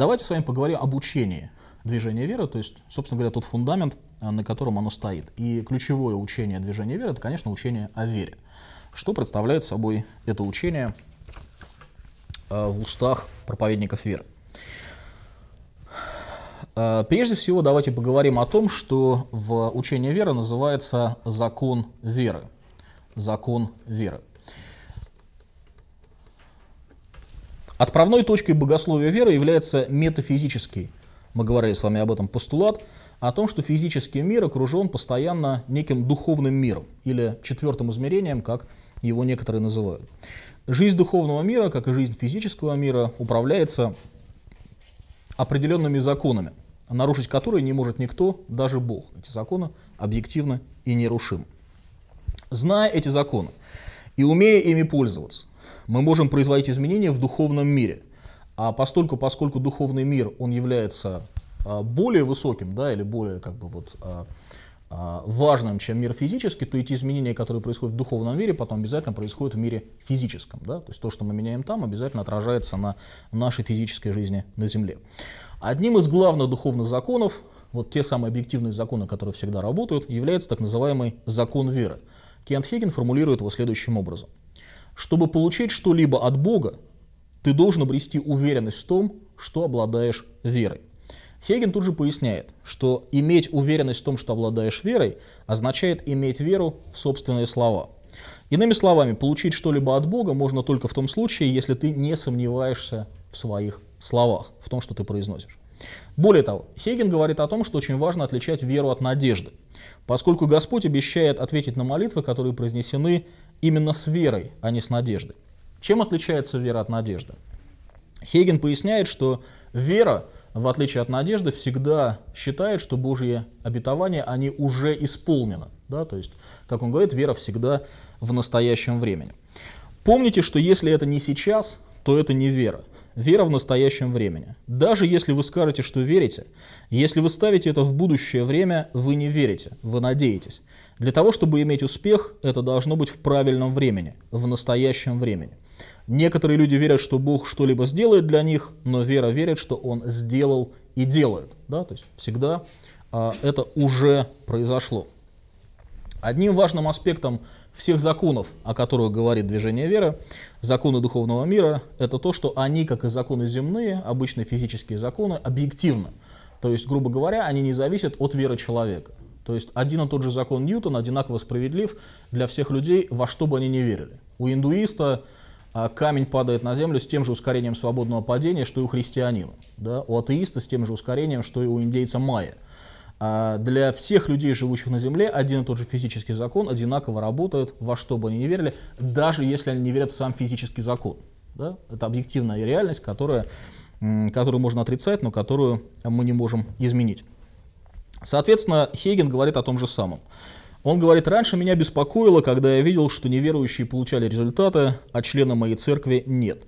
Давайте с вами поговорим об учении движения веры, то есть, собственно говоря, тот фундамент, э, на котором оно стоит. И ключевое учение движения веры – это, конечно, учение о вере. Что представляет собой это учение э, в устах проповедников веры? Э, прежде всего, давайте поговорим о том, что в учении веры называется закон веры. Закон веры. Отправной точкой богословия веры является метафизический, мы говорили с вами об этом, постулат, о том, что физический мир окружен постоянно неким духовным миром или четвертым измерением, как его некоторые называют. Жизнь духовного мира, как и жизнь физического мира, управляется определенными законами, нарушить которые не может никто, даже Бог. Эти законы объективны и нерушимы. Зная эти законы и умея ими пользоваться, мы можем производить изменения в духовном мире. А постольку, поскольку духовный мир, он является а, более высоким, да, или более как бы вот а, а, важным, чем мир физический, то эти изменения, которые происходят в духовном мире, потом обязательно происходят в мире физическом. Да? То есть то, что мы меняем там, обязательно отражается на нашей физической жизни на Земле. Одним из главных духовных законов, вот те самые объективные законы, которые всегда работают, является так называемый закон веры. Кент Хиггин формулирует его следующим образом. Чтобы получить что-либо от Бога, ты должен обрести уверенность в том, что обладаешь верой. Хейген тут же поясняет, что иметь уверенность в том, что обладаешь верой, означает иметь веру в собственные слова. Иными словами, получить что-либо от Бога можно только в том случае, если ты не сомневаешься в своих словах, в том, что ты произносишь. Более того, Хейген говорит о том, что очень важно отличать веру от надежды, поскольку Господь обещает ответить на молитвы, которые произнесены именно с верой, а не с надеждой. Чем отличается вера от надежды? Хейген поясняет, что вера, в отличие от надежды, всегда считает, что Божьи обетования, они а уже исполнены. Да? То есть, как он говорит, вера всегда в настоящем времени. Помните, что если это не сейчас, то это не вера. Вера в настоящем времени. Даже если вы скажете, что верите, если вы ставите это в будущее время, вы не верите, вы надеетесь. Для того, чтобы иметь успех, это должно быть в правильном времени, в настоящем времени. Некоторые люди верят, что Бог что-либо сделает для них, но вера верит, что Он сделал и делает. Да? То есть всегда а, это уже произошло. Одним важным аспектом всех законов, о которых говорит движение веры, законы духовного мира, это то, что они, как и законы земные, обычные физические законы, объективны. То есть, грубо говоря, они не зависят от веры человека. То есть один и тот же закон Ньютона одинаково справедлив для всех людей, во что бы они ни верили. У индуиста а, камень падает на землю с тем же ускорением свободного падения, что и у христианина. Да? У атеиста с тем же ускорением, что и у индейца майя. А, для всех людей, живущих на Земле, один и тот же физический закон одинаково работает, во что бы они ни верили, даже если они не верят в сам физический закон. Да? Это объективная реальность, которая, которую можно отрицать, но которую мы не можем изменить. Соответственно, Хейген говорит о том же самом. Он говорит, раньше меня беспокоило, когда я видел, что неверующие получали результаты, а члена моей церкви нет.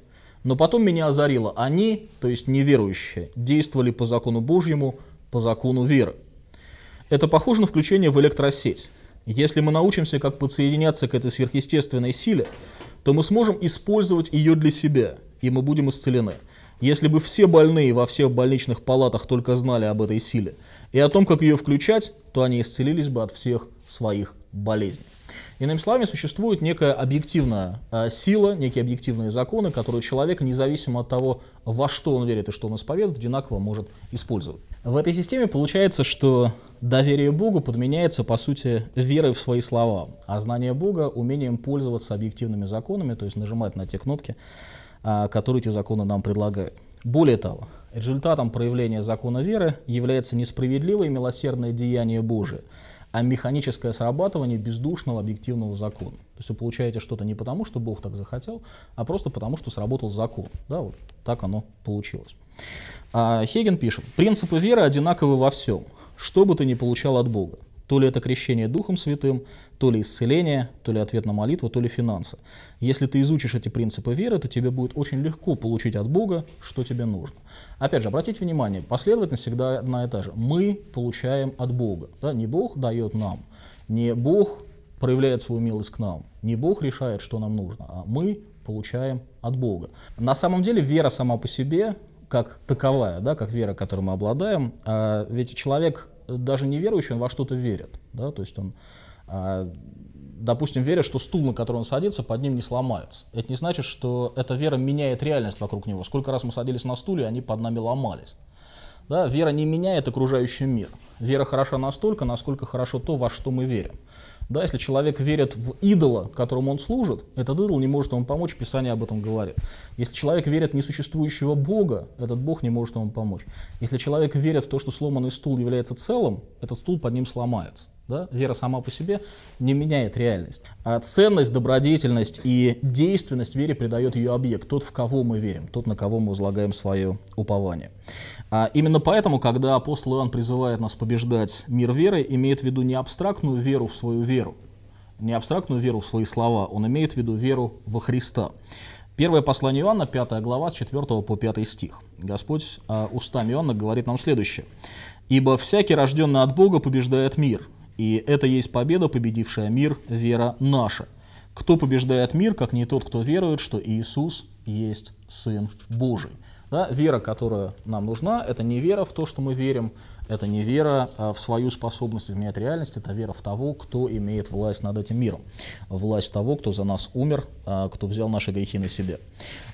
Но потом меня озарило, они, то есть неверующие, действовали по закону Божьему, по закону веры. Это похоже на включение в электросеть. Если мы научимся как подсоединяться к этой сверхъестественной силе, то мы сможем использовать ее для себя, и мы будем исцелены. Если бы все больные во всех больничных палатах только знали об этой силе и о том, как ее включать, то они исцелились бы от всех своих болезней. Иными словами, существует некая объективная э, сила, некие объективные законы, которые человек, независимо от того, во что он верит и что он исповедует, одинаково может использовать. В этой системе получается, что доверие Богу подменяется, по сути, верой в свои слова, а знание Бога умением пользоваться объективными законами, то есть нажимать на те кнопки, э, которые эти законы нам предлагают. Более того, результатом проявления закона веры является несправедливое и милосердное деяние Божие, а механическое срабатывание бездушного объективного закона. То есть вы получаете что-то не потому, что Бог так захотел, а просто потому, что сработал закон. Да, вот так оно получилось. А, Хеген пишет, принципы веры одинаковы во всем, что бы ты ни получал от Бога. То ли это крещение Духом Святым, то ли исцеление, то ли ответ на молитву, то ли финансы. Если ты изучишь эти принципы веры, то тебе будет очень легко получить от Бога, что тебе нужно. Опять же, обратите внимание, последовательность всегда одна и та же. Мы получаем от Бога. Да? Не Бог дает нам, не Бог проявляет свою милость к нам, не Бог решает, что нам нужно, а мы получаем от Бога. На самом деле вера сама по себе как таковая, да, как вера, которой мы обладаем. А ведь человек даже неверующий, он во что-то верит. Да? То есть он, а, допустим, верит, что стул, на который он садится, под ним не сломается. Это не значит, что эта вера меняет реальность вокруг него. Сколько раз мы садились на стуле, они под нами ломались. Да? Вера не меняет окружающий мир. Вера хороша настолько, насколько хорошо то, во что мы верим. Да, если человек верит в идола, которому он служит, этот идол не может ему помочь, Писание об этом говорит. Если человек верит в несуществующего Бога, этот Бог не может ему помочь. Если человек верит в то, что сломанный стул является целым, этот стул под ним сломается. Да? Вера сама по себе не меняет реальность. А ценность, добродетельность и действенность вере придает ее объект, тот, в кого мы верим, тот, на кого мы возлагаем свое упование. А именно поэтому, когда апостол Иоанн призывает нас побеждать мир веры, имеет в виду не абстрактную веру в свою веру, не абстрактную веру в свои слова, он имеет в виду веру во Христа. Первое послание Иоанна, 5 глава, с 4 по 5 стих. Господь а, устами Иоанна говорит нам следующее. «Ибо всякий, рожденный от Бога, побеждает мир, и это есть победа, победившая мир, вера наша. Кто побеждает мир, как не тот, кто верует, что Иисус есть Сын Божий. Да? Вера, которая нам нужна, это не вера в то, что мы верим, это не вера а, в свою способность изменять реальность, это вера в того, кто имеет власть над этим миром, власть того, кто за нас умер, а, кто взял наши грехи на себя.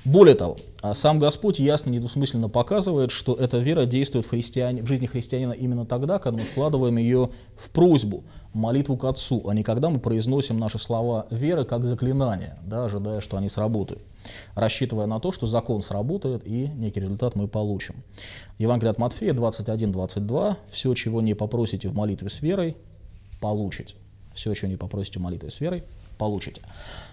Более того, а, сам Господь ясно, недвусмысленно показывает, что эта вера действует в, христиане, в жизни христианина именно тогда, когда мы вкладываем ее в просьбу, молитву к Отцу, а не когда мы произносим наши слова веры как заклинание, да, ожидая, что они сработают рассчитывая на то, что закон сработает и некий результат мы получим. Евангелие от Матфея 21-22. «Все, чего не попросите в молитве с верой, получите». Все, чего не попросите в молитве с верой, получите.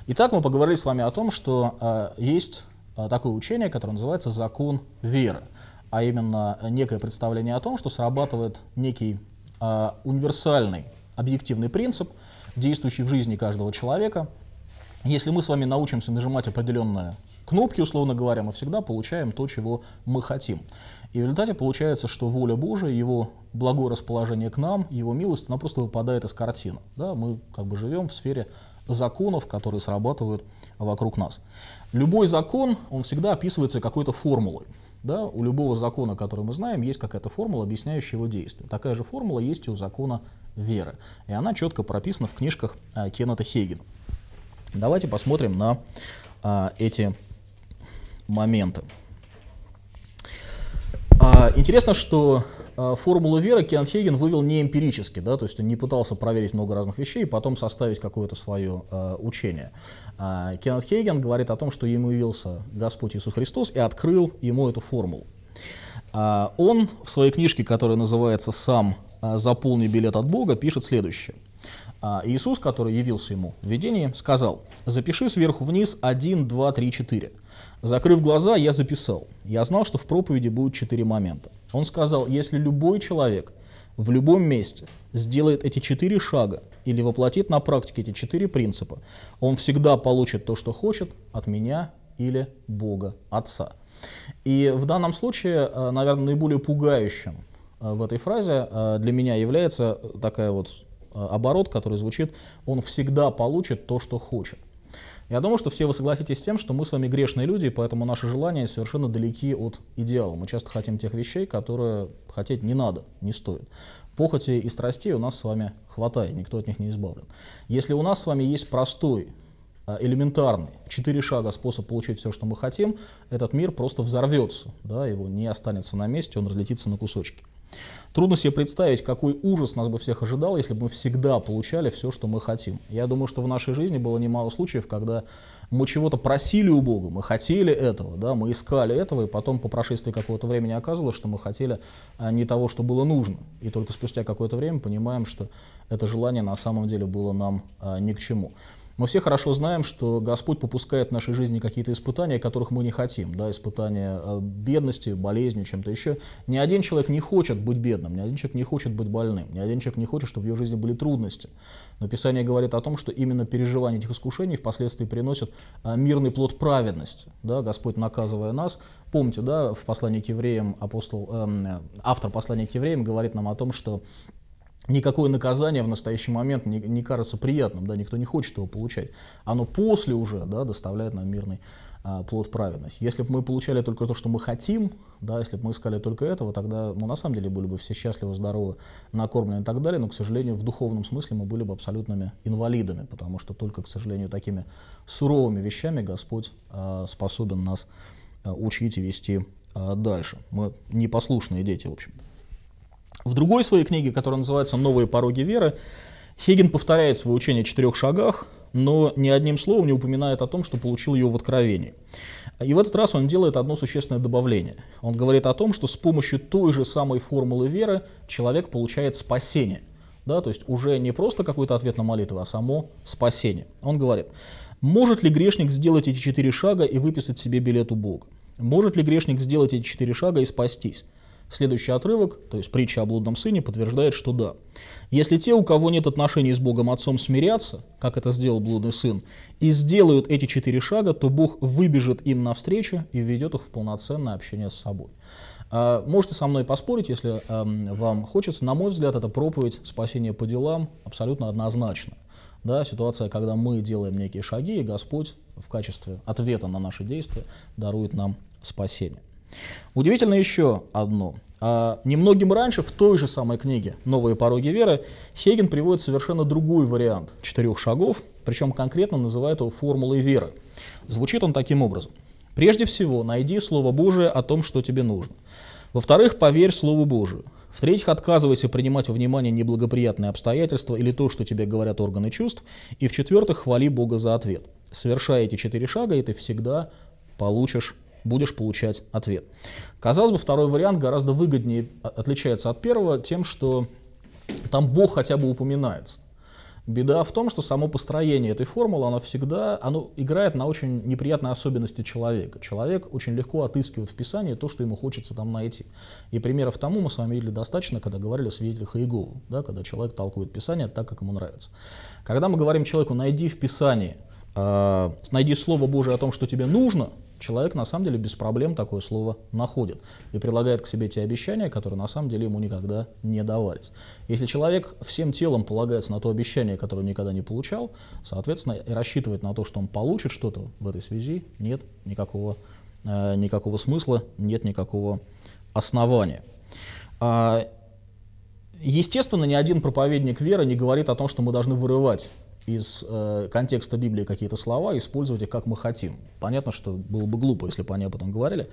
Итак, мы поговорили с вами о том, что э, есть э, такое учение, которое называется закон веры, а именно э, некое представление о том, что срабатывает некий э, универсальный объективный принцип, действующий в жизни каждого человека – если мы с вами научимся нажимать определенные кнопки, условно говоря, мы всегда получаем то, чего мы хотим. И в результате получается, что воля Божия, его благое расположение к нам, его милость, она просто выпадает из картины. Да? Мы как бы живем в сфере законов, которые срабатывают вокруг нас. Любой закон, он всегда описывается какой-то формулой. Да? У любого закона, который мы знаем, есть какая-то формула, объясняющая его действие. Такая же формула есть и у закона веры. И она четко прописана в книжках э, Кеннета Хейгена. Давайте посмотрим на а, эти моменты. А, интересно, что а, формулу веры Кианхеген вывел не эмпирически, да, то есть он не пытался проверить много разных вещей и потом составить какое-то свое а, учение. А, Кианхеген говорит о том, что ему явился Господь Иисус Христос и открыл ему эту формулу. А, он в своей книжке, которая называется «Сам а, заполни билет от Бога», пишет следующее – а Иисус, который явился ему в видении, сказал, «Запиши сверху вниз 1, 2, 3, 4». Закрыв глаза, я записал. Я знал, что в проповеди будет четыре момента. Он сказал, если любой человек в любом месте сделает эти четыре шага или воплотит на практике эти четыре принципа, он всегда получит то, что хочет от меня или Бога Отца. И в данном случае, э, наверное, наиболее пугающим э, в этой фразе э, для меня является такая вот оборот, который звучит, он всегда получит то, что хочет. Я думаю, что все вы согласитесь с тем, что мы с вами грешные люди, и поэтому наши желания совершенно далеки от идеала. Мы часто хотим тех вещей, которые хотеть не надо, не стоит. Похоти и страстей у нас с вами хватает, никто от них не избавлен. Если у нас с вами есть простой, а, элементарный, в четыре шага способ получить все, что мы хотим, этот мир просто взорвется, да, его не останется на месте, он разлетится на кусочки. Трудно себе представить, какой ужас нас бы всех ожидал, если бы мы всегда получали все, что мы хотим. Я думаю, что в нашей жизни было немало случаев, когда мы чего-то просили у Бога, мы хотели этого, да, мы искали этого, и потом по прошествии какого-то времени оказывалось, что мы хотели а, не того, что было нужно. И только спустя какое-то время понимаем, что это желание на самом деле было нам а, ни к чему. Мы все хорошо знаем, что Господь попускает в нашей жизни какие-то испытания, которых мы не хотим. Да, испытания э, бедности, болезни, чем-то еще. Ни один человек не хочет быть бедным, ни один человек не хочет быть больным, ни один человек не хочет, чтобы в его жизни были трудности. Но Писание говорит о том, что именно переживание этих искушений впоследствии приносит э, мирный плод праведности. Да, Господь, наказывая нас, помните, да, в послании к евреям апостол, э, автор послания к евреям говорит нам о том, что никакое наказание в настоящий момент не, не кажется приятным, да, никто не хочет его получать. Оно после уже да, доставляет нам мирный а, плод праведности. Если бы мы получали только то, что мы хотим, да, если бы мы искали только этого, тогда ну, на самом деле были бы все счастливы, здоровы, накормлены и так далее, но, к сожалению, в духовном смысле мы были бы абсолютными инвалидами, потому что только, к сожалению, такими суровыми вещами Господь а, способен нас а, учить и вести а, дальше. Мы непослушные дети, в общем-то. В другой своей книге, которая называется «Новые пороги веры», Хеген повторяет свое учение о четырех шагах, но ни одним словом не упоминает о том, что получил ее в Откровении. И в этот раз он делает одно существенное добавление. Он говорит о том, что с помощью той же самой формулы веры человек получает спасение. Да, то есть уже не просто какой-то ответ на молитву, а само спасение. Он говорит, может ли грешник сделать эти четыре шага и выписать себе билет у Бога? Может ли грешник сделать эти четыре шага и спастись? Следующий отрывок, то есть притча о блудном сыне, подтверждает, что да. Если те, у кого нет отношений с Богом Отцом, смирятся, как это сделал блудный сын, и сделают эти четыре шага, то Бог выбежит им навстречу и введет их в полноценное общение с собой. А, можете со мной поспорить, если эм, вам хочется. На мой взгляд, это проповедь спасения по делам абсолютно однозначно. Да, ситуация, когда мы делаем некие шаги, и Господь в качестве ответа на наши действия дарует нам спасение. Удивительно еще одно. А немногим раньше в той же самой книге «Новые пороги веры» Хеген приводит совершенно другой вариант четырех шагов, причем конкретно называет его формулой веры. Звучит он таким образом. Прежде всего, найди Слово Божие о том, что тебе нужно. Во-вторых, поверь Слову Божию. В-третьих, отказывайся принимать во внимание неблагоприятные обстоятельства или то, что тебе говорят органы чувств. И в-четвертых, хвали Бога за ответ. Совершая эти четыре шага, и ты всегда получишь будешь получать ответ. Казалось бы, второй вариант гораздо выгоднее а, отличается от первого тем, что там Бог хотя бы упоминается. Беда в том, что само построение этой формулы, оно всегда оно играет на очень неприятные особенности человека. Человек очень легко отыскивает в Писании то, что ему хочется там найти. И примеров тому мы с вами видели достаточно, когда говорили о свидетелях Иегову, да, когда человек толкует Писание так, как ему нравится. Когда мы говорим человеку «найди в Писании», э, «найди Слово Божие о том, что тебе нужно», человек на самом деле без проблем такое слово находит и прилагает к себе те обещания, которые на самом деле ему никогда не давались. Если человек всем телом полагается на то обещание, которое он никогда не получал, соответственно, и рассчитывает на то, что он получит что-то в этой связи, нет никакого, э, никакого смысла, нет никакого основания. А, естественно, ни один проповедник веры не говорит о том, что мы должны вырывать из э, контекста Библии какие-то слова использовать их как мы хотим. Понятно, что было бы глупо, если бы они об этом говорили.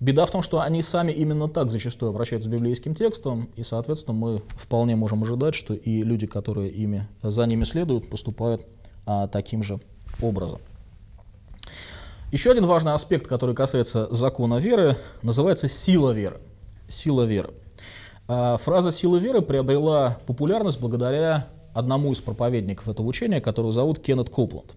Беда в том, что они сами именно так зачастую обращаются с библейским текстом, и, соответственно, мы вполне можем ожидать, что и люди, которые ими, за ними следуют, поступают а, таким же образом. Еще один важный аспект, который касается закона веры, называется сила веры. Сила веры. А, фраза «сила веры» приобрела популярность благодаря одному из проповедников этого учения, которого зовут Кеннет Копланд.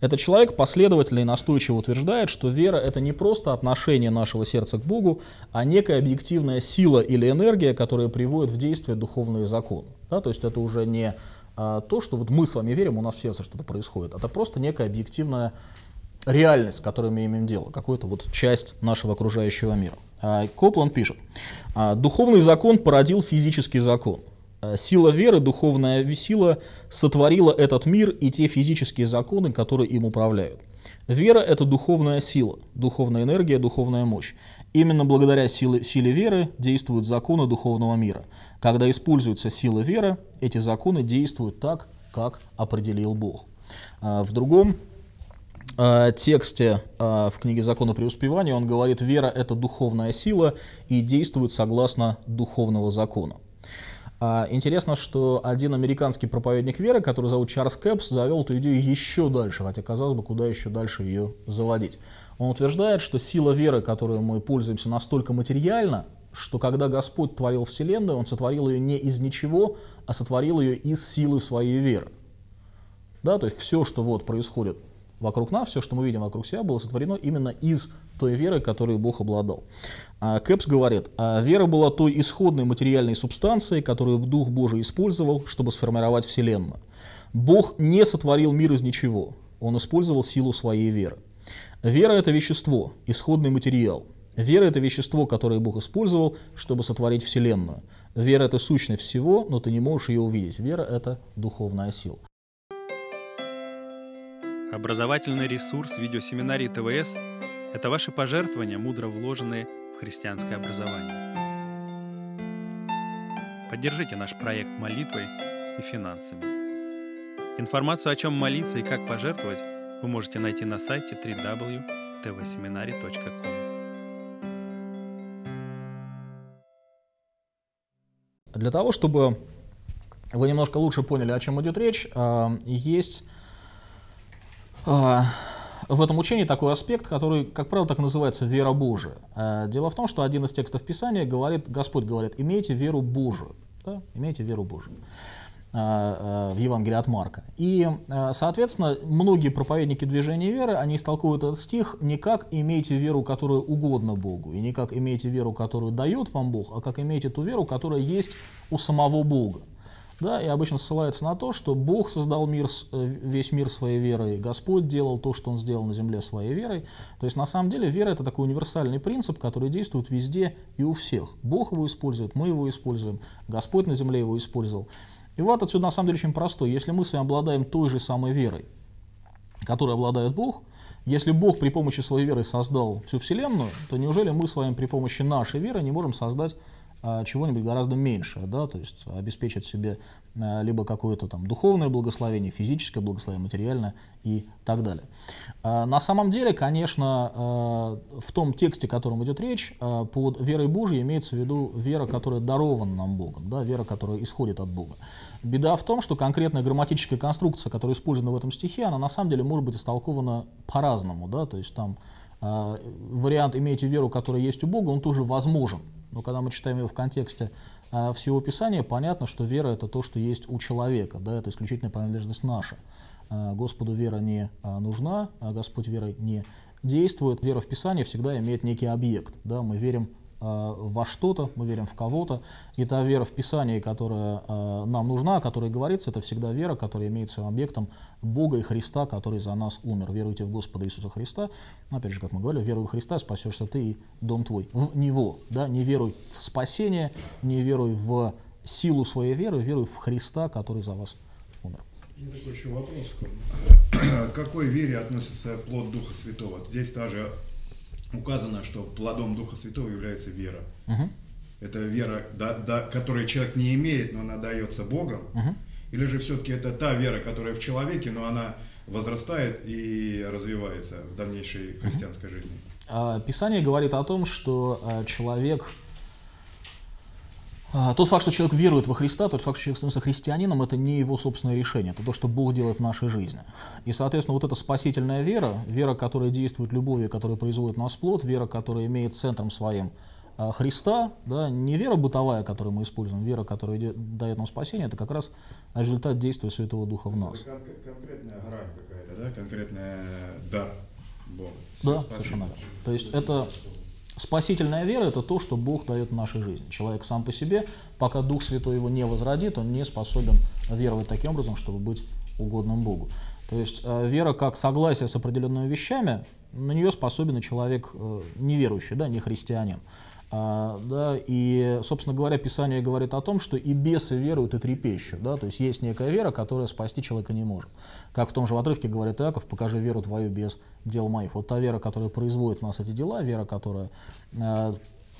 Этот человек последовательно и настойчиво утверждает, что вера — это не просто отношение нашего сердца к Богу, а некая объективная сила или энергия, которая приводит в действие духовные законы. Да, то есть это уже не а, то, что вот мы с вами верим, у нас в сердце что-то происходит, это просто некая объективная реальность, с которой мы имеем дело, какую-то вот часть нашего окружающего мира. А, Коплан пишет, «А, «Духовный закон породил физический закон — Э, сила веры, духовная сила, сотворила этот мир и те физические законы, которые им управляют. Вера – это духовная сила, духовная энергия, духовная мощь. Именно благодаря силе, силе веры действуют законы духовного мира. Когда используется сила веры, эти законы действуют так, как определил Бог. Э, в другом э, тексте в книге «Законы преуспевания» он говорит, вера – это духовная сила и действует согласно духовного закона. А, интересно, что один американский проповедник веры, который зовут Чарльз Кэпс, завел эту идею еще дальше, хотя, казалось бы, куда еще дальше ее заводить. Он утверждает, что сила веры, которую мы пользуемся, настолько материальна, что когда Господь творил Вселенную, Он сотворил ее не из ничего, а сотворил ее из силы своей веры. Да, то есть все, что вот происходит вокруг нас, все, что мы видим вокруг себя, было сотворено именно из той веры, которой Бог обладал. А Кэпс говорит, «А вера была той исходной материальной субстанцией, которую Дух Божий использовал, чтобы сформировать Вселенную. Бог не сотворил мир из ничего, он использовал силу своей веры. Вера – это вещество, исходный материал. Вера – это вещество, которое Бог использовал, чтобы сотворить Вселенную. Вера – это сущность всего, но ты не можешь ее увидеть. Вера – это духовная сила. Образовательный ресурс видеосеминарии ТВС – это ваши пожертвования, мудро вложенные в христианское образование. Поддержите наш проект молитвой и финансами. Информацию, о чем молиться и как пожертвовать, вы можете найти на сайте www.tvseminary.com. Для того, чтобы вы немножко лучше поняли, о чем идет речь, э, есть в этом учении такой аспект, который, как правило, так называется вера Божия. Э, дело в том, что один из текстов Писания говорит, Господь говорит, имейте веру Божию. Да? Имейте веру Божию э, э, в Евангелии от Марка. И, соответственно, многие проповедники движения веры, они истолковывают этот стих не как «имейте веру, которая угодно Богу», и не как «имейте веру, которую дает вам Бог», а как «имейте ту веру, которая есть у самого Бога». Да, и обычно ссылается на то, что Бог создал мир, э, весь мир своей верой, Господь делал то, что Он сделал на земле своей верой. То есть на самом деле вера это такой универсальный принцип, который действует везде и у всех. Бог его использует, мы его используем, Господь на земле его использовал. И вот отсюда на самом деле очень простой. Если мы с вами обладаем той же самой верой, которой обладает Бог, если Бог при помощи своей веры создал всю Вселенную, то неужели мы с вами при помощи нашей веры не можем создать а, чего-нибудь гораздо меньшего, да, то есть обеспечить себе а, либо какое-то там духовное благословение, физическое благословение, материальное и так далее. А, на самом деле, конечно, в том тексте, о котором идет речь, под верой Божией имеется в виду вера, которая дарована нам Богом, да, вера, которая исходит от Бога. Беда в том, что конкретная грамматическая конструкция, которая использована в этом стихе, она на самом деле может быть истолкована по-разному, да, то есть там вариант «имейте веру, которая есть у Бога», он тоже возможен. Но когда мы читаем его в контексте а, всего Писания, понятно, что вера это то, что есть у человека, да, это исключительная принадлежность наша. А, Господу вера не а, нужна, а Господь верой не действует. Вера в Писание всегда имеет некий объект. Да, мы верим Э, во что-то, мы верим в кого-то. И та вера в Писании, которая э, нам нужна, о которой говорится, это всегда вера, которая имеет своим объектом Бога и Христа, который за нас умер. Веруйте в Господа Иисуса Христа. Опять же, как мы говорили, веруй в Христа, спасешься ты и дом твой. В Него. Да? Не веруй в спасение, не веруй в силу своей веры, веруй в Христа, который за вас умер. такой еще вопрос. К какой вере относится плод Духа Святого? Здесь даже указано, что плодом Духа Святого является вера. Угу. Это вера, да, да, которую человек не имеет, но она дается Богом. Угу. Или же все-таки это та вера, которая в человеке, но она возрастает и развивается в дальнейшей христианской угу. жизни? А, Писание говорит о том, что а, человек а, тот факт, что человек верует во Христа, тот факт, что человек становится христианином, это не его собственное решение, это то, что Бог делает в нашей жизни. И, соответственно, вот эта спасительная вера, вера, которая действует любовью, которая производит нас плод, вера, которая имеет центром своим а, Христа, да, не вера бытовая, которую мы используем, вера, которая дает нам спасение, это как раз результат действия Святого Духа в нас. Это конкретная грань какая-то, да? Конкретная дар Бога. Да, совершенно. То есть это Спасительная вера – это то, что Бог дает в нашей жизни. Человек сам по себе, пока Дух Святой его не возродит, он не способен веровать таким образом, чтобы быть угодным Богу. То есть э, вера как согласие с определенными вещами, на нее способен человек э, неверующий, да, не христианин. А, да, и, собственно говоря, Писание говорит о том, что и бесы веруют и трепещут. Да? То есть есть некая вера, которая спасти человека не может. Как в том же отрывке говорит Иаков, покажи веру твою без дел моих. Вот та вера, которая производит у нас эти дела, вера, которая э,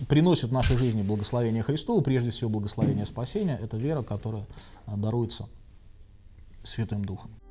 приносит в нашей жизни благословение Христову, прежде всего благословение спасения, это вера, которая э, даруется Святым Духом.